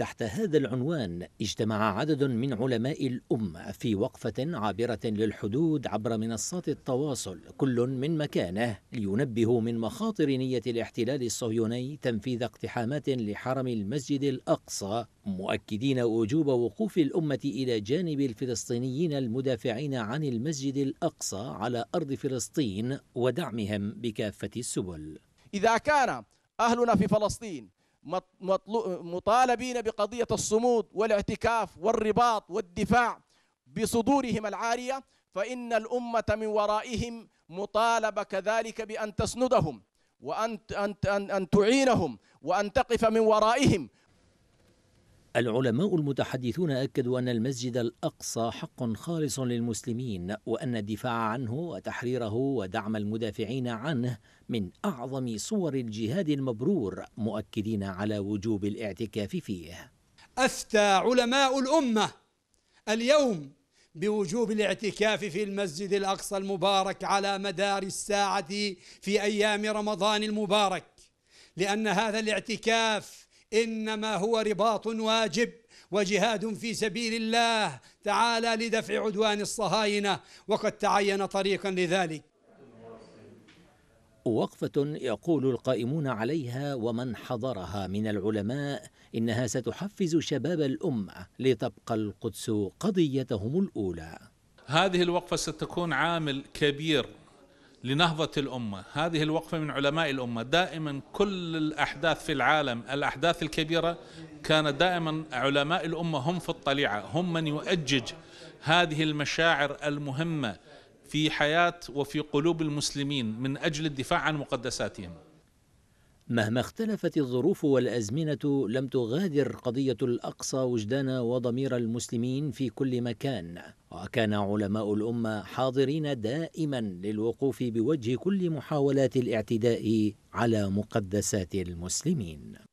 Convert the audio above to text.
تحت هذا العنوان اجتمع عدد من علماء الأمة في وقفة عابرة للحدود عبر منصات التواصل كل من مكانه لينبهوا من مخاطر نية الاحتلال الصهيوني تنفيذ اقتحامات لحرم المسجد الأقصى مؤكدين وجوب وقوف الأمة إلى جانب الفلسطينيين المدافعين عن المسجد الأقصى على أرض فلسطين ودعمهم بكافة السبل إذا كان أهلنا في فلسطين مطالبين بقضية الصمود والاعتكاف والرباط والدفاع بصدورهم العارية فإن الأمة من ورائهم مطالبة كذلك بأن تسندهم وأن أن أن تعينهم وأن تقف من ورائهم العلماء المتحدثون أكدوا أن المسجد الأقصى حق خالص للمسلمين وأن الدفاع عنه وتحريره ودعم المدافعين عنه من أعظم صور الجهاد المبرور مؤكدين على وجوب الاعتكاف فيه أفتى علماء الأمة اليوم بوجوب الاعتكاف في المسجد الأقصى المبارك على مدار الساعة في أيام رمضان المبارك لأن هذا الاعتكاف إنما هو رباط واجب وجهاد في سبيل الله تعالى لدفع عدوان الصهاينة وقد تعين طريقا لذلك وقفة يقول القائمون عليها ومن حضرها من العلماء إنها ستحفز شباب الأمة لتبقى القدس قضيتهم الأولى هذه الوقفة ستكون عامل كبير لنهضة الأمة هذه الوقفة من علماء الأمة دائما كل الأحداث في العالم الأحداث الكبيرة كان دائما علماء الأمة هم في الطليعة هم من يؤجج هذه المشاعر المهمة في حياة وفي قلوب المسلمين من أجل الدفاع عن مقدساتهم مهما اختلفت الظروف والازمنه لم تغادر قضيه الاقصى وجدان وضمير المسلمين في كل مكان وكان علماء الامه حاضرين دائما للوقوف بوجه كل محاولات الاعتداء على مقدسات المسلمين